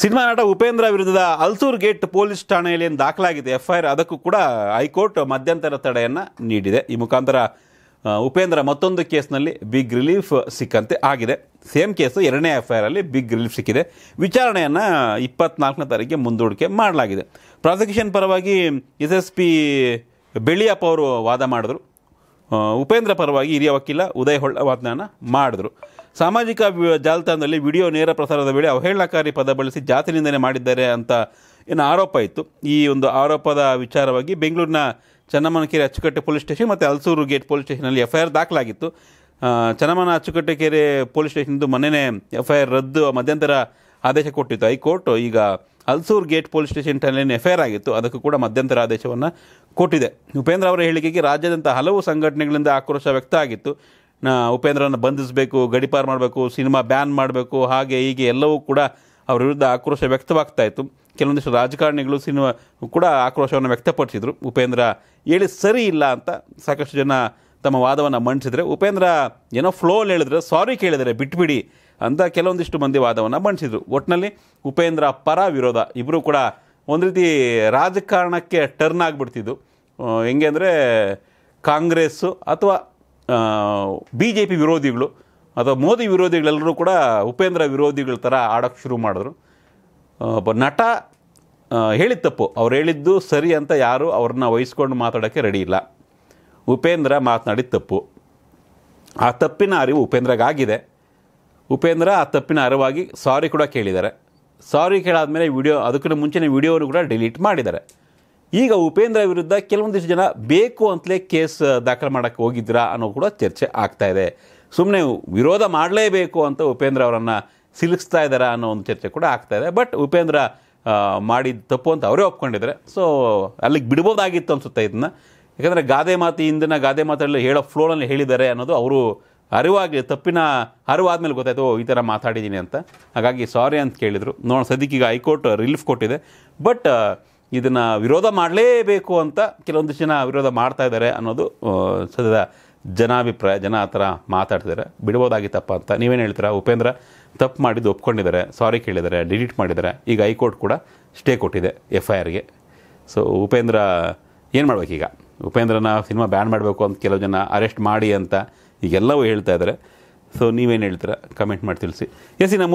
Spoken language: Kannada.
ಸಿನಿಮಾ ನಟ ಉಪೇಂದ್ರ ವಿರುದ್ಧದ ಅಲ್ಸೂರ್ ಗೇಟ್ ಪೊಲೀಸ್ ಠಾಣೆಯಲ್ಲಿ ಏನು ದಾಖಲಾಗಿದೆ ಎಫ್ಐಆರ್ ಅದಕ್ಕೂ ಕೂಡ ಹೈಕೋರ್ಟ್ ಮಧ್ಯಂತರ ತಡೆಯನ್ನು ನೀಡಿದೆ ಈ ಮುಖಾಂತರ ಉಪೇಂದ್ರ ಮತ್ತೊಂದು ಕೇಸ್ನಲ್ಲಿ ಬಿಗ್ ರಿಲೀಫ್ ಸಿಕ್ಕಂತೆ ಆಗಿದೆ ಸೇಮ್ ಕೇಸು ಎರಡನೇ ಅಲ್ಲಿ ಬಿಗ್ ರಿಲೀಫ್ ಸಿಕ್ಕಿದೆ ವಿಚಾರಣೆಯನ್ನು ಇಪ್ಪತ್ನಾಲ್ಕನೇ ತಾರೀಕಿಗೆ ಮುಂದೂಡಿಕೆ ಮಾಡಲಾಗಿದೆ ಪ್ರಾಸಿಕ್ಯೂಷನ್ ಪರವಾಗಿ ಎಸ್ ಎಸ್ ಪಿ ಬೆಳಿಯಪ್ಪ ಅವರು ವಾದ ಮಾಡಿದ್ರು ಉಪೇಂದ್ರ ಪರವಾಗಿ ಹಿರಿಯ ವಕೀಲ ಉದಯ್ ಹೊಳ್ಳ ವಾದನ ಮಾಡಿದ್ರು ಸಾಮಾಜಿಕ ಜಾಲತಾಣದಲ್ಲಿ ವಿಡಿಯೋ ನೇರ ಪ್ರಸಾರದ ವೇಳೆ ಅವಹೇಳನಕಾರಿ ಪದ ಬಳಸಿ ಜಾತಿ ನಿಂದನೆ ಮಾಡಿದ್ದಾರೆ ಅಂತ ಏನು ಆರೋಪ ಇತ್ತು ಈ ಒಂದು ಆರೋಪದ ವಿಚಾರವಾಗಿ ಬೆಂಗಳೂರಿನ ಚನ್ನಮನಕೆರೆ ಅಚ್ಚುಕಟ್ಟೆ ಪೊಲೀಸ್ ಸ್ಟೇಷನ್ ಮತ್ತು ಅಲ್ಸೂರು ಗೇಟ್ ಪೊಲೀಸ್ ಸ್ಟೇಷನಲ್ಲಿ ಎಫ್ ಐ ಆರ್ ದಾಖಲಾಗಿತ್ತು ಚನ್ನಮ್ಮನ ಅಚ್ಚುಕಟ್ಟೆ ಕೆರೆ ಪೊಲೀಸ್ ಸ್ಟೇಷನ್ದು ಮೊನ್ನೆನೇ ಎಫ್ ಐ ಆರ್ ರದ್ದು ಮಧ್ಯಂತರ ಆದೇಶ ಕೊಟ್ಟಿತ್ತು ಹೈಕೋರ್ಟ್ ಈಗ ಅಲ್ಸೂರು ಗೇಟ್ ಪೊಲೀಸ್ ಸ್ಟೇಷನ್ ಠಾಣೆಯಲ್ಲಿ ಎಫ್ ಐ ಆರ್ ಆಗಿತ್ತು ಅದಕ್ಕೂ ಕೂಡ ಮಧ್ಯಂತರ ಆದೇಶವನ್ನು ಕೊಟ್ಟಿದೆ ಉಪೇಂದ್ರ ಅವರ ಹೇಳಿಕೆಗೆ ರಾಜ್ಯಾದ್ಯಂತ ಹಲವು ಸಂಘಟನೆಗಳಿಂದ ಆಕ್ರೋಶ ವ್ಯಕ್ತ ಆಗಿತ್ತು ಉಪೇಂದ್ರನ ಬಂಧಿಸಬೇಕು ಗಡಿಪಾರು ಮಾಡಬೇಕು ಸಿನಿಮಾ ಬ್ಯಾನ್ ಮಾಡಬೇಕು ಹಾಗೆ ಹೀಗೆ ಎಲ್ಲವೂ ಕೂಡ ಅವರ ವಿರುದ್ಧ ಆಕ್ರೋಶ ವ್ಯಕ್ತವಾಗ್ತಾ ಇತ್ತು ಕೆಲವೊಂದಿಷ್ಟು ರಾಜಕಾರಣಿಗಳು ಸಿನಿಮಾ ಕೂಡ ಆಕ್ರೋಶವನ್ನು ವ್ಯಕ್ತಪಡಿಸಿದರು ಉಪೇಂದ್ರ ಹೇಳಿ ಸರಿ ಇಲ್ಲ ಅಂತ ಸಾಕಷ್ಟು ಜನ ತಮ್ಮ ವಾದವನ್ನು ಮಂಡಿಸಿದರೆ ಉಪೇಂದ್ರ ಏನೋ ಫ್ಲೋಲ್ ಹೇಳಿದ್ರೆ ಸಾರಿ ಕೇಳಿದರೆ ಬಿಟ್ಬಿಡಿ ಅಂತ ಕೆಲವೊಂದಿಷ್ಟು ಮಂದಿ ವಾದವನ್ನು ಮಂಡಿಸಿದರು ಒಟ್ಟಿನಲ್ಲಿ ಉಪೇಂದ್ರ ಪರ ವಿರೋಧ ಇಬ್ಬರು ಕೂಡ ಒಂದು ರೀತಿ ರಾಜಕಾರಣಕ್ಕೆ ಟರ್ನ್ ಆಗಿಬಿಡ್ತಿದ್ದು ಹೆಂಗೆ ಅಂದರೆ ಕಾಂಗ್ರೆಸ್ಸು ಅಥವಾ ಬಿ ಜೆ ಪಿ ವಿರೋಧಿಗಳು ಅಥವಾ ಮೋದಿ ವಿರೋಧಿಗಳೆಲ್ಲರೂ ಕೂಡ ಉಪೇಂದ್ರ ವಿರೋಧಿಗಳ ಥರ ಆಡೋಕ್ಕೆ ಶುರು ಮಾಡಿದ್ರು ಒಬ್ಬ ನಟ ಹೇಳಿದ ತಪ್ಪು ಅವ್ರು ಹೇಳಿದ್ದು ಸರಿ ಅಂತ ಯಾರೂ ಅವ್ರನ್ನ ವಹಿಸ್ಕೊಂಡು ಮಾತಾಡೋಕ್ಕೆ ರೆಡಿ ಇಲ್ಲ ಉಪೇಂದ್ರ ಮಾತನಾಡಿದ ತಪ್ಪು ಆ ತಪ್ಪಿನ ಅರಿವು ಉಪೇಂದ್ರಗಾಗಿದೆ ಉಪೇಂದ್ರ ಆ ತಪ್ಪಿನ ಅರಿವಾಗಿ ಸಾರಿ ಕೂಡ ಕೇಳಿದ್ದಾರೆ ಸಾರಿ ಕೇಳಾದ ಮೇಲೆ ವಿಡಿಯೋ ಅದಕ್ಕಿಂತ ಮುಂಚೆನೇ ವಿಡಿಯೋನು ಕೂಡ ಡಿಲೀಟ್ ಮಾಡಿದ್ದಾರೆ ಈಗ ಉಪೇಂದ್ರ ವಿರುದ್ಧ ಕೆಲವೊಂದಿಷ್ಟು ಜನ ಬೇಕು ಅಂತಲೇ ಕೇಸ್ ದಾಖಲು ಮಾಡೋಕ್ಕೆ ಹೋಗಿದ್ದೀರಾ ಅನ್ನೋ ಕೂಡ ಚರ್ಚೆ ಆಗ್ತಾ ಇದೆ ಸುಮ್ಮನೆ ವಿರೋಧ ಮಾಡಲೇಬೇಕು ಅಂತ ಉಪೇಂದ್ರ ಅವರನ್ನು ಸಿಲುಕಿಸ್ತಾ ಇದ್ದಾರಾ ಅನ್ನೋ ಒಂದು ಚರ್ಚೆ ಕೂಡ ಆಗ್ತಾ ಇದೆ ಬಟ್ ಉಪೇಂದ್ರ ಮಾಡಿದ ತಪ್ಪು ಅಂತ ಅವರೇ ಒಪ್ಕೊಂಡಿದ್ದಾರೆ ಸೊ ಅಲ್ಲಿಗೆ ಬಿಡ್ಬೋದಾಗಿತ್ತು ಅನಿಸುತ್ತೆ ಇದನ್ನ ಯಾಕಂದರೆ ಗಾದೆ ಮಾತು ಇಂದಿನ ಗಾದೆ ಮಾತಲ್ಲಿ ಹೇಳೋ ಫ್ಲೋನಲ್ಲಿ ಹೇಳಿದ್ದಾರೆ ಅನ್ನೋದು ಅವರು ಅರಿವಾಗಿ ತಪ್ಪಿನ ಅರಿವಾದ ಮೇಲೆ ಓ ಈ ಥರ ಮಾತಾಡಿದ್ದೀನಿ ಅಂತ ಹಾಗಾಗಿ ಸಾರಿ ಅಂತ ಕೇಳಿದರು ನೋಡೋಣ ಸದ್ಯಕ್ಕೆ ಈಗ ಹೈಕೋರ್ಟ್ ರಿಲೀಫ್ ಕೊಟ್ಟಿದೆ ಬಟ್ ಇದನ್ನು ವಿರೋಧ ಮಾಡಲೇಬೇಕು ಅಂತ ಕೆಲವೊಂದು ಜನ ವಿರೋಧ ಮಾಡ್ತಾ ಇದ್ದಾರೆ ಅನ್ನೋದು ಸದ್ಯದ ಜನಾಭಿಪ್ರಾಯ ಜನ ಆ ಥರ ಮಾತಾಡ್ತಿದ್ದಾರೆ ತಪ್ಪ ಅಂತ ನೀವೇನು ಹೇಳ್ತೀರಾ ಉಪೇಂದ್ರ ತಪ್ಪು ಮಾಡಿದ್ದು ಒಪ್ಕೊಂಡಿದ್ದಾರೆ ಸಾರಿ ಕೇಳಿದ್ದಾರೆ ಡಿಲೀಟ್ ಮಾಡಿದ್ದಾರೆ ಈಗ ಹೈಕೋರ್ಟ್ ಕೂಡ ಸ್ಟೇ ಕೊಟ್ಟಿದೆ ಎಫ್ ಐ ಆರ್ಗೆ ಸೊ ಉಪೇಂದ್ರ ಏನು ಈಗ ಉಪೇಂದ್ರನ ಸಿನಿಮಾ ಬ್ಯಾನ್ ಮಾಡಬೇಕು ಅಂತ ಕೆಲವು ಜನ ಅರೆಸ್ಟ್ ಮಾಡಿ ಅಂತ ಈಗೆಲ್ಲವೂ ಹೇಳ್ತಾ ಇದ್ದಾರೆ ಸೊ ನೀವೇನು ಹೇಳ್ತೀರಾ ಕಮೆಂಟ್ ಮಾಡಿ ತಿಳಿಸಿ ಎಸ್ ಇನ್ನು